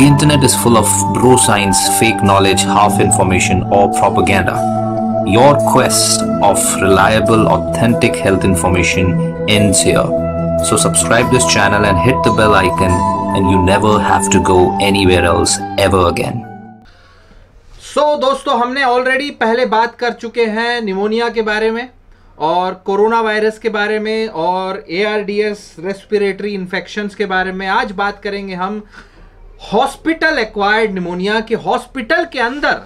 The internet is full of bro science, fake knowledge, half information, or propaganda. Your quest of reliable, authentic health information ends here. So subscribe this channel and hit the bell icon and you never have to go anywhere else ever again. So so, दोस्तों हमने already पहले बात कर चुके हैं pneumonia के बारे में और कोरोना वायरस के बारे में और ए रेस्पिरेटरी इन्फेक्शंस के बारे में आज बात करेंगे हम हॉस्पिटल एक्वायर्ड निमोनिया के हॉस्पिटल के अंदर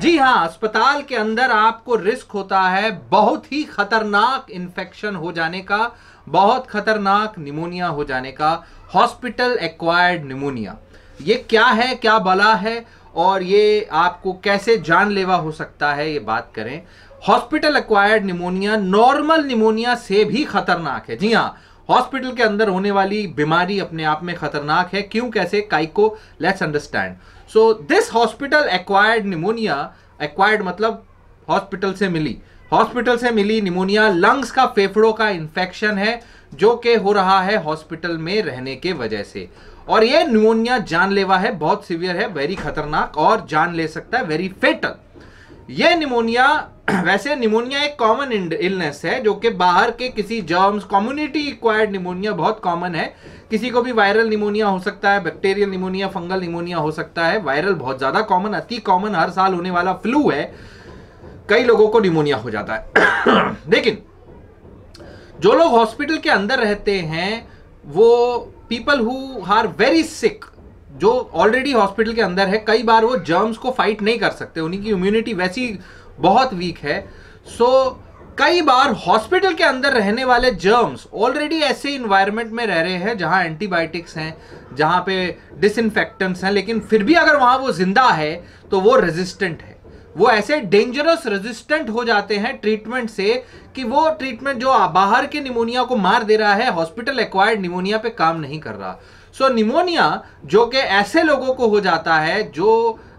जी हाँ अस्पताल के अंदर आपको रिस्क होता है बहुत ही खतरनाक इन्फेक्शन हो जाने का बहुत खतरनाक निमोनिया हो जाने का हॉस्पिटल एक्वायर्ड निमोनिया ये क्या है क्या बला है और ये आपको कैसे जानलेवा हो सकता है ये बात करें hospital acquired pneumonia normal pneumonia से भी खतरनाक है जी हाँ हॉस्पिटल के अंदर होने वाली बीमारी अपने आप में खतरनाक है क्यों कैसे काइको let's understand so this hospital acquired pneumonia acquired मतलब हॉस्पिटल से मिली हॉस्पिटल से मिली निमोनिया लंग्स का फेफड़ों का इन्फेक्शन है जो कि हो रहा है हॉस्पिटल में रहने के वजह से और ये निमोनिया जानलेवा है बहुत सीवियर है वेरी खतरनाक और जान ले सकता है वेरी फेटल ये निमोनिया वैसे निमोनिया एक कॉमन इलनेस है जो कि बाहर के किसी जर्म्स कम्युनिटी इक्वायर्ड निमोनिया बहुत कॉमन है किसी को भी वायरल निमोनिया हो सकता है बैक्टीरियल निमोनिया फंगल निमोनिया हो सकता है वायरल बहुत ज़्यादा कॉमन अति कॉमन हर साल होने वाला फ्लू है कई लोगों को निमोनिया हो जाता है लेकिन जो लोग हॉस्पिटल के अंदर रहते हैं वो people who are very sick जो ऑलरेडी हॉस्पिटल के अंदर है कई बार वो जर्म्स को फाइट नहीं कर सकते उन्हीं की इम्यूनिटी वैसी बहुत वीक है सो so, कई बार हॉस्पिटल के अंदर रहने वाले जर्म्स ऑलरेडी ऐसे इन्वायरमेंट में रह रहे हैं जहां एंटीबायोटिक्स हैं जहां पे डिसइनफेक्टेंट्स हैं लेकिन फिर भी अगर वहां वो जिंदा है तो वो रेजिस्टेंट है वो ऐसे डेंजरस रेजिस्टेंट हो जाते हैं ट्रीटमेंट से कि वो ट्रीटमेंट जो बाहर के निमोनिया को मार दे रहा है हॉस्पिटल एक्वायर्ड निमोनिया पे काम नहीं कर रहा सो so, निमोनिया जो कि ऐसे लोगों को हो जाता है जो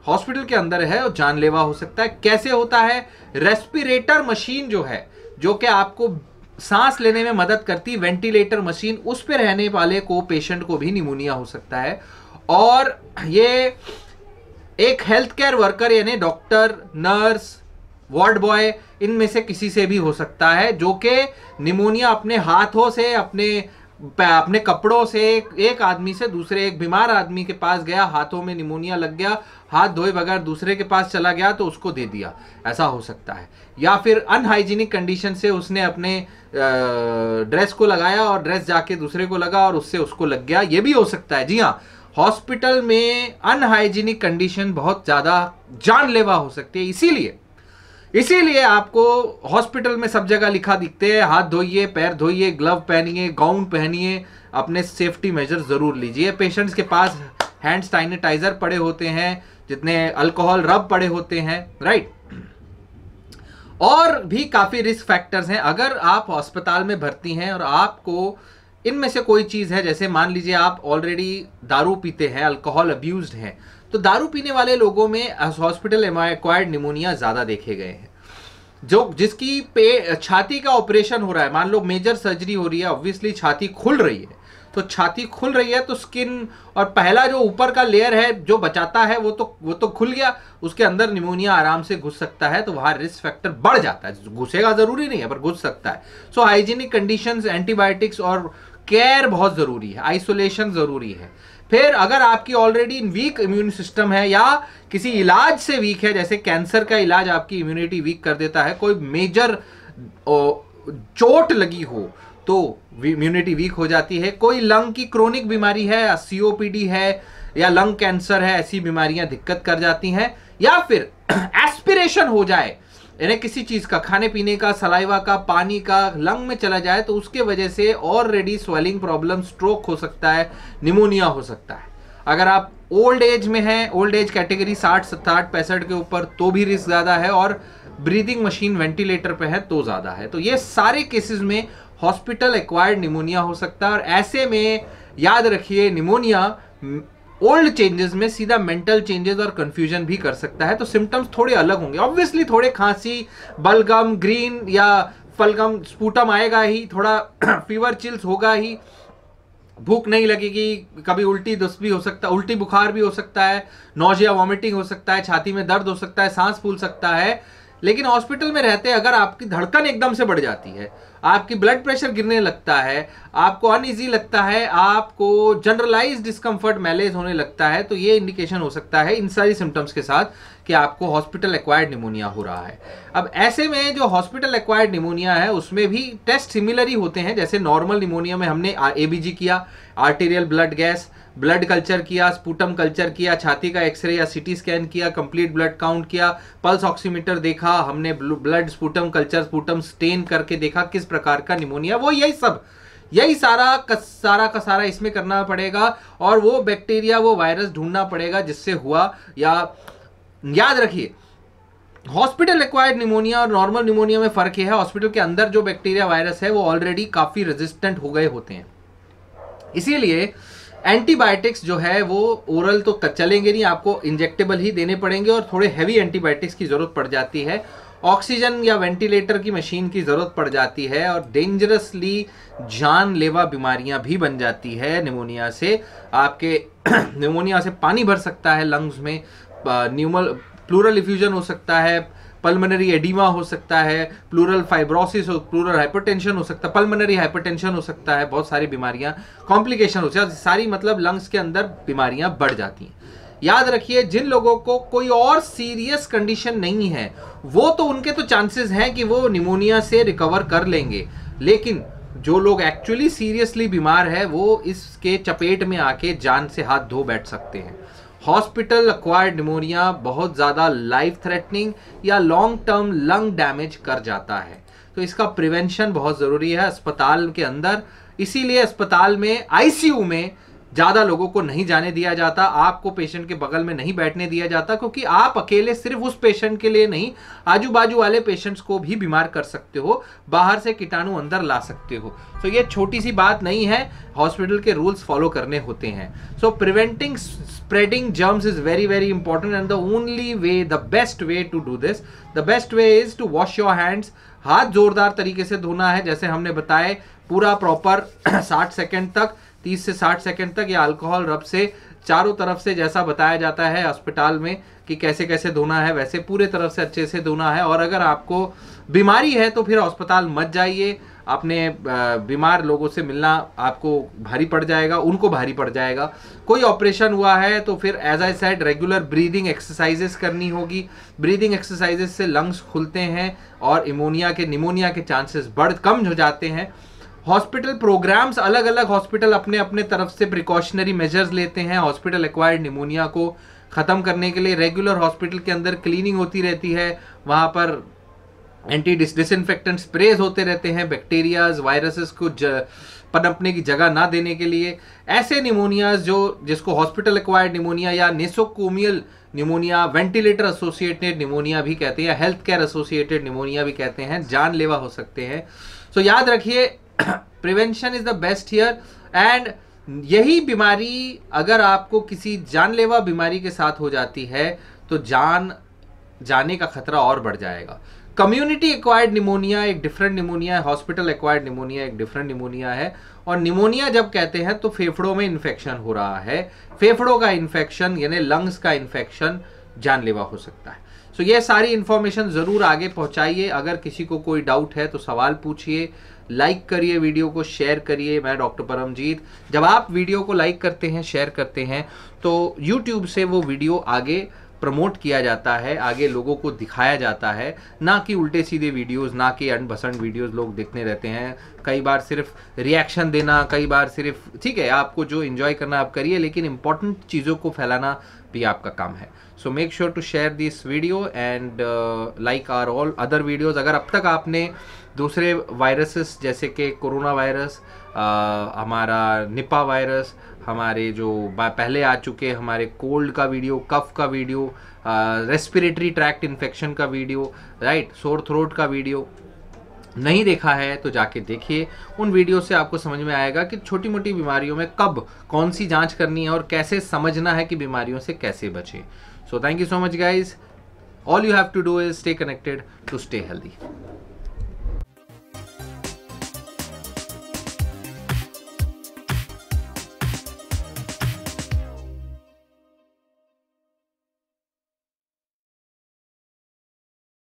हॉस्पिटल के अंदर है और जानलेवा हो सकता है कैसे होता है रेस्पिरेटर मशीन जो है जो कि आपको सांस लेने में मदद करती वेंटिलेटर मशीन उस पर रहने वाले को पेशेंट को भी निमोनिया हो सकता है और ये एक हेल्थ केयर वर्कर यानी डॉक्टर नर्स वार्ड बॉय इनमें से किसी से भी हो सकता है जो कि निमोनिया अपने हाथों से अपने अपने कपड़ों से एक, एक आदमी से दूसरे एक बीमार आदमी के पास गया हाथों में निमोनिया लग गया हाथ धोए बगैर दूसरे के पास चला गया तो उसको दे दिया ऐसा हो सकता है या फिर अनहाइजीनिक कंडीशन से उसने अपने ड्रेस को लगाया और ड्रेस जाके दूसरे को लगा और उससे उसको लग गया ये भी हो सकता है जी हाँ हॉस्पिटल में अनहाइजीनिक कंडीशन बहुत ज़्यादा जानलेवा हो सकती है इसीलिए इसीलिए आपको हॉस्पिटल में सब जगह लिखा दिखते हैं हाथ धोइए पैर धोइए ग्लव पहनिए गाउन पहनिए अपने सेफ्टी मेजर ज़रूर लीजिए पेशेंट्स के पास हैंड सैनिटाइजर पड़े होते हैं जितने अल्कोहल रब पड़े होते हैं राइट और भी काफ़ी रिस्क फैक्टर्स हैं अगर आप अस्पताल में भर्ती हैं और आपको इनमें से कोई चीज़ है जैसे मान लीजिए आप ऑलरेडी दारू पीते हैं अल्कोहल अब्यूज हैं तो दारू पीने वाले लोगों में हॉस्पिटल एक्वायर्ड निमोनिया ज़्यादा देखे गए हैं जो जिसकी पे छाती का ऑपरेशन हो रहा है मान लो मेजर सर्जरी हो रही है ऑब्वियसली छाती खुल रही है तो छाती खुल रही है तो स्किन और पहला जो ऊपर का लेयर है जो बचाता है वो तो वो तो खुल गया उसके अंदर निमोनिया आराम से घुस सकता है तो वहाँ रिस्क फैक्टर बढ़ जाता है घुसेगा ज़रूरी नहीं है पर घुस सकता है सो हाइजीनिक कंडीशंस एंटीबायोटिक्स और केयर बहुत ज़रूरी है आइसोलेशन ज़रूरी है फिर अगर आपकी ऑलरेडी वीक इम्यून सिस्टम है या किसी इलाज से वीक है जैसे कैंसर का इलाज आपकी इम्यूनिटी वीक कर देता है कोई मेजर चोट लगी हो तो इम्यूनिटी वीक हो जाती है कोई लंग की क्रोनिक बीमारी है या सीओपीडी है या लंग कैंसर है ऐसी बीमारियां दिक्कत कर जाती हैं या फिर एस्पिरेशन हो जाए यानी किसी चीज़ का खाने पीने का सलाइवा का पानी का लंग में चला जाए तो उसके वजह से ऑलरेडी स्वेलिंग प्रॉब्लम स्ट्रोक हो सकता है निमोनिया हो सकता है अगर आप ओल्ड एज में हैं ओल्ड एज कैटेगरी साठ सत्ताठ पैंसठ के ऊपर तो भी रिस्क ज़्यादा है और ब्रीदिंग मशीन वेंटिलेटर पे है तो ज़्यादा है तो ये सारे केसेस में हॉस्पिटल एक्वायर्ड निमोनिया हो सकता है और ऐसे में याद रखिए निमोनिया ओल्ड चेंजेस में सीधा मेंटल चेंजेस और कंफ्यूजन भी कर सकता है तो सिम्टम्स थोड़े अलग होंगे ऑब्वियसली थोड़े खांसी बलगम ग्रीन या फलगम स्पूटम आएगा ही थोड़ा फीवर चिल्स होगा ही भूख नहीं लगेगी कभी उल्टी दस्त भी हो सकता है उल्टी बुखार भी हो सकता है नोजिया वॉमिटिंग हो सकता है छाती में दर्द हो सकता है सांस फूल सकता है लेकिन हॉस्पिटल में रहते अगर आपकी धड़कन एकदम से बढ़ जाती है आपकी ब्लड प्रेशर गिरने लगता है आपको अनइजी लगता है आपको जनरलाइज डिस्कम्फर्ट मैलेज होने लगता है तो ये इंडिकेशन हो सकता है इन सारी सिम्टम्स के साथ कि आपको हॉस्पिटल एक्वायर्ड निमोनिया हो रहा है अब ऐसे में जो हॉस्पिटल एक्वायर्ड निमोनिया है उसमें भी टेस्ट सिमिलर ही होते हैं जैसे नॉर्मल निमोनिया में हमने ए किया arterial blood gas blood culture किया स्पूटम कल्चर किया छाती का एक्सरे या सीटी स्कैन किया कंप्लीट ब्लड काउंट किया पल्स ऑक्सीमीटर देखा हमने blood sputum culture sputum stain करके देखा किस प्रकार का निमोनिया वो यही सब यही सारा का सारा का सारा इसमें करना पड़ेगा और वो बैक्टीरिया वो वायरस ढूंढना पड़ेगा जिससे हुआ या याद रखिए हॉस्पिटल एक्वायर्ड निमोनिया और नॉर्मल निमोनिया में फ़र्क है हॉस्पिटल के अंदर जो बैक्टीरिया वायरस है वो ऑलरेडी काफ़ी रेजिस्टेंट हो गए होते हैं इसीलिए एंटीबायोटिक्स जो है वो ओरल तो चलेंगे नहीं आपको इंजेक्टेबल ही देने पड़ेंगे और थोड़े हैवी एंटीबायोटिक्स की ज़रूरत पड़ जाती है ऑक्सीजन या वेंटिलेटर की मशीन की ज़रूरत पड़ जाती है और डेंजरसली जानलेवा बीमारियां भी बन जाती है निमोनिया से आपके निमोनिया से पानी भर सकता है लंग्स में न्यूमल प्लूरल इफ्यूजन हो सकता है पल्मोनरी एडिमा हो सकता है प्लूरल फाइब्रोसिस हो प्लूरल हाइपरटेंशन हो सकता है पल्मोनरी हाइपरटेंशन हो सकता है बहुत सारी बीमारियां कॉम्प्लिकेशन हो सकता है सारी मतलब लंग्स के अंदर बीमारियां बढ़ जाती हैं याद रखिए जिन लोगों को कोई और सीरियस कंडीशन नहीं है वो तो उनके तो चांसेस हैं कि वो निमोनिया से रिकवर कर लेंगे लेकिन जो लोग एक्चुअली सीरियसली बीमार है वो इसके चपेट में आके जान से हाथ धो बैठ सकते हैं हॉस्पिटल अक्वायर्ड निमोनिया बहुत ज़्यादा लाइफ थ्रेटनिंग या लॉन्ग टर्म लंग डैमेज कर जाता है तो इसका प्रिवेंशन बहुत ज़रूरी है अस्पताल के अंदर इसीलिए अस्पताल में आईसीयू में ज़्यादा लोगों को नहीं जाने दिया जाता आपको पेशेंट के बगल में नहीं बैठने दिया जाता क्योंकि आप अकेले सिर्फ उस पेशेंट के लिए नहीं आजू बाजू वाले पेशेंट्स को भी बीमार कर सकते हो बाहर से कीटाणु अंदर ला सकते हो सो ये छोटी सी बात नहीं है हॉस्पिटल के रूल्स फॉलो करने होते हैं so preventing spreading germs is very very important and the only way the best way to do this the best way is to wash your hands हाथ जोरदार तरीके से धोना है जैसे हमने बताए पूरा प्रॉपर साठ सेकेंड तक तीस से साठ सेकेंड तक या अल्कोहल रब से चारों तरफ से जैसा बताया जाता है अस्पताल में कि कैसे कैसे धोना है वैसे पूरे तरफ से अच्छे से धोना है और अगर आपको बीमारी है तो फिर अस्पताल मत जाइए अपने बीमार लोगों से मिलना आपको भारी पड़ जाएगा उनको भारी पड़ जाएगा कोई ऑपरेशन हुआ है तो फिर as I said regular breathing exercises करनी होगी ब्रीदिंग एक्सरसाइजेस से लंग्स खुलते हैं और इमोनिया के निमोनिया के चांसेस बढ़ कम हो जाते हैं हॉस्पिटल प्रोग्राम्स अलग अलग हॉस्पिटल अपने अपने तरफ से प्रिकॉशनरी मेजर्स लेते हैं हॉस्पिटल एक्वायर्ड निमोनिया को ख़त्म करने के लिए रेगुलर हॉस्पिटल के अंदर क्लीनिंग होती रहती है वहाँ पर एंटी डिसइनफेक्टेंट स्प्रेज होते रहते हैं बैक्टीरियाज वायरसेस को ज, पनपने की जगह ना देने के लिए ऐसे निमोनियाज जो जिसको हॉस्पिटल एक्वायर्ड निमोनिया या nosocomial pneumonia ventilator associated pneumonia भी कहते हैं या हेल्थ केयर एसोसिएटेड निमोनिया भी कहते हैं जानलेवा हो सकते हैं सो so, याद रखिए prevention is the best here and यही बीमारी अगर आपको किसी जानलेवा बीमारी के साथ हो जाती है तो जान जाने का खतरा और बढ़ जाएगा कम्युनिटी एक्वायर्ड निमोनिया एक डिफरेंट निमोनिया है हॉस्पिटल एक्वायर्ड निमोनिया एक डिफरेंट निमोनिया है और निमोनिया जब कहते हैं तो फेफड़ों में इन्फेक्शन हो रहा है फेफड़ों का इन्फेक्शन यानी लंग्स का इन्फेक्शन जानलेवा हो सकता है सो so, ये सारी इंफॉर्मेशन ज़रूर आगे पहुंचाइए अगर किसी को कोई डाउट है तो सवाल पूछिए लाइक करिए वीडियो को शेयर करिए मैं डॉक्टर परमजीत जब आप वीडियो को लाइक करते हैं शेयर करते हैं तो यूट्यूब से वो वीडियो आगे प्रमोट किया जाता है आगे लोगों को दिखाया जाता है ना कि उल्टे सीधे वीडियोस ना कि अनपसंद वीडियोस लोग देखने रहते हैं कई बार सिर्फ रिएक्शन देना कई बार सिर्फ ठीक है आपको जो इन्जॉय करना आप करिए लेकिन इंपॉर्टेंट चीज़ों को फैलाना भी आपका काम है so make sure to share this video and like our all other videos अगर अब तक आपने दूसरे वायरसेस जैसे कि कोरोना वायरस हमारा निपा वायरस हमारे जो पहले आ चुके हमारे कोल्ड का वीडियो कफ का वीडियो रेस्पिरेटरी ट्रैक्ट इन्फेक्शन का वीडियो राइट सोर थ्रोट का वीडियो नहीं देखा है तो जाके देखिए उन वीडियो से आपको समझ में आएगा कि छोटी मोटी बीमारियों में कब कौन सी जांच करनी है और कैसे समझना है कि बीमारियों से कैसे बचे so thank you so much guys all you have to do is stay connected to stay healthy